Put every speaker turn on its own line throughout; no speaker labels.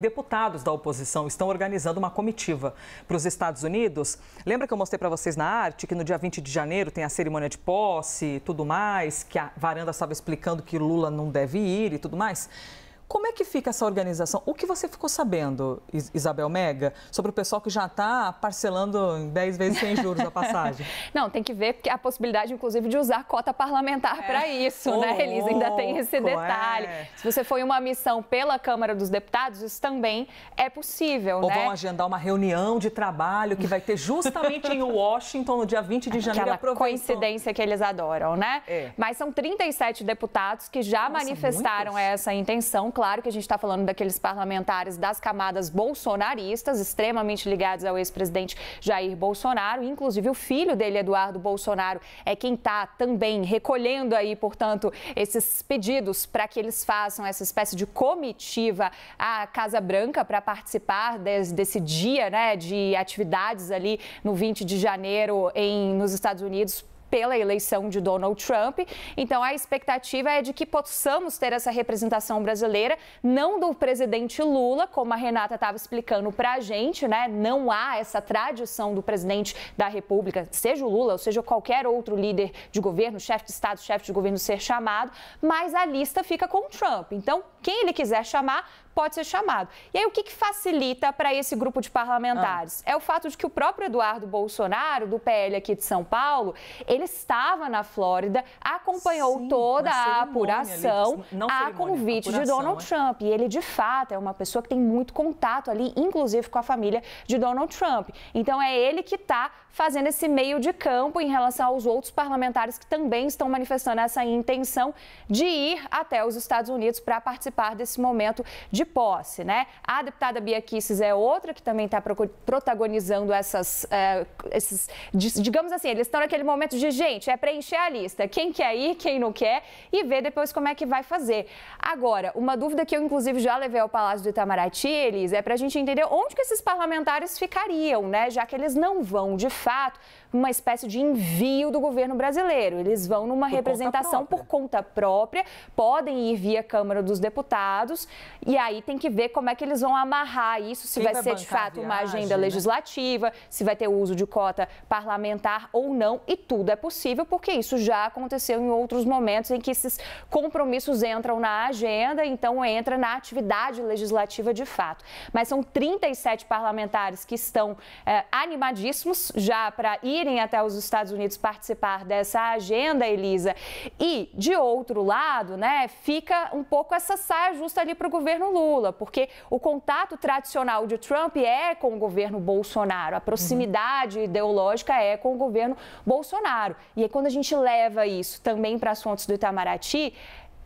Deputados da oposição estão organizando uma comitiva para os Estados Unidos. Lembra que eu mostrei para vocês na arte que no dia 20 de janeiro tem a cerimônia de posse e tudo mais, que a varanda estava explicando que Lula não deve ir e tudo mais? Como é que fica essa organização? O que você ficou sabendo, Isabel Mega, sobre o pessoal que já está parcelando em 10 vezes sem juros a passagem? Não, tem que ver porque a possibilidade, inclusive, de usar cota parlamentar é. para isso, oh, né, Elisa? Ainda tem esse detalhe. É. Se você foi uma missão pela Câmara dos Deputados, isso também é possível, Ou né? Ou vão agendar uma reunião de trabalho que vai ter justamente em Washington no dia 20 de janeiro. Aquela coincidência que eles adoram, né? É. Mas são 37 deputados que já Nossa, manifestaram muitos? essa intenção claro que a gente está falando daqueles parlamentares das camadas bolsonaristas, extremamente ligados ao ex-presidente Jair Bolsonaro. Inclusive, o filho dele, Eduardo Bolsonaro, é quem está também recolhendo aí, portanto, esses pedidos para que eles façam essa espécie de comitiva à Casa Branca para participar desse, desse dia né, de atividades ali no 20 de janeiro em, nos Estados Unidos pela eleição de Donald Trump. Então, a expectativa é de que possamos ter essa representação brasileira, não do presidente Lula, como a Renata estava explicando para a gente, né? Não há essa tradição do presidente da República, seja o Lula ou seja qualquer outro líder de governo, chefe de Estado, chefe de governo ser chamado, mas a lista fica com o Trump. Então, quem ele quiser chamar pode ser chamado. E aí, o que, que facilita para esse grupo de parlamentares? Ah. É o fato de que o próprio Eduardo Bolsonaro, do PL aqui de São Paulo, ele estava na Flórida, acompanhou Sim, toda a apuração a convite apuração, de é. Donald é? Trump. E ele, de fato, é uma pessoa que tem muito contato ali, inclusive com a família de Donald Trump. Então, é ele que está fazendo esse meio de campo em relação aos outros parlamentares que também estão manifestando essa intenção de ir até os Estados Unidos para participar participar desse momento de posse, né? A deputada Bia Kisses é outra que também está protagonizando essas, é, esses, digamos assim, eles estão naquele momento de, gente, é preencher a lista, quem quer ir, quem não quer, e ver depois como é que vai fazer. Agora, uma dúvida que eu, inclusive, já levei ao Palácio do Itamaraty, Elis, é para a gente entender onde que esses parlamentares ficariam, né? Já que eles não vão, de fato, uma espécie de envio do governo brasileiro. Eles vão numa por representação conta por conta própria, podem ir via Câmara dos Deputados, e aí tem que ver como é que eles vão amarrar isso, se vai, vai, ser de fato viagem, uma agenda né? legislativa, se vai ter o uso de cota parlamentar ou não, e tudo é possível, porque isso já aconteceu em outros momentos em que esses compromissos entram na agenda, então entra na atividade legislativa de fato. Mas são 37 parlamentares que estão é, animadíssimos já para ir irem até os Estados Unidos participar dessa agenda, Elisa. E, de outro lado, né, fica um pouco essa saia justa ali para o governo Lula, porque o contato tradicional de Trump é com o governo Bolsonaro, a proximidade uhum. ideológica é com o governo Bolsonaro. E aí, quando a gente leva isso também para as fontes do Itamaraty,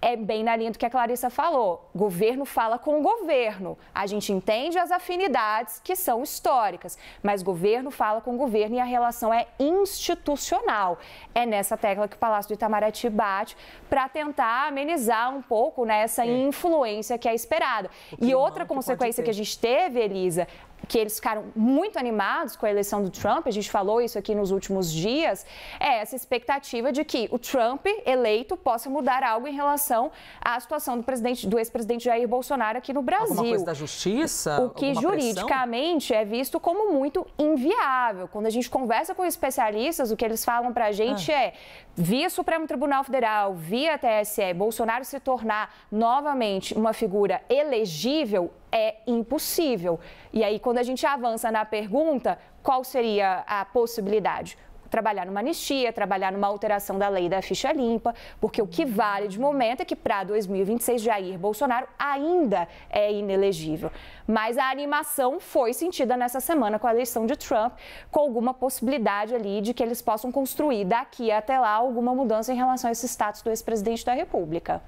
é bem na linha do que a Clarissa falou. Governo fala com o governo. A gente entende as afinidades que são históricas, mas governo fala com o governo e a relação é institucional. É nessa tecla que o Palácio do Itamaraty bate para tentar amenizar um pouco né, essa influência que é esperada. E outra consequência que a gente teve, Elisa, que eles ficaram muito animados com a eleição do Trump, a gente falou isso aqui nos últimos dias, é essa expectativa de que o Trump eleito possa mudar algo em relação à situação do presidente, do ex-presidente Jair Bolsonaro aqui no Brasil. Alguma coisa da justiça? O que juridicamente pressão? é visto como muito inviável. Quando a gente conversa com especialistas, o que eles falam para a gente ah. é via Supremo Tribunal Federal, via TSE, Bolsonaro se tornar novamente uma figura elegível é impossível. E aí, quando a gente avança na pergunta, qual seria a possibilidade? trabalhar numa anistia, trabalhar numa alteração da lei da ficha limpa, porque o que vale de momento é que para 2026 Jair Bolsonaro ainda é inelegível. Mas a animação foi sentida nessa semana com a eleição de Trump, com alguma possibilidade ali de que eles possam construir daqui até lá alguma mudança em relação a esse status do ex-presidente da República.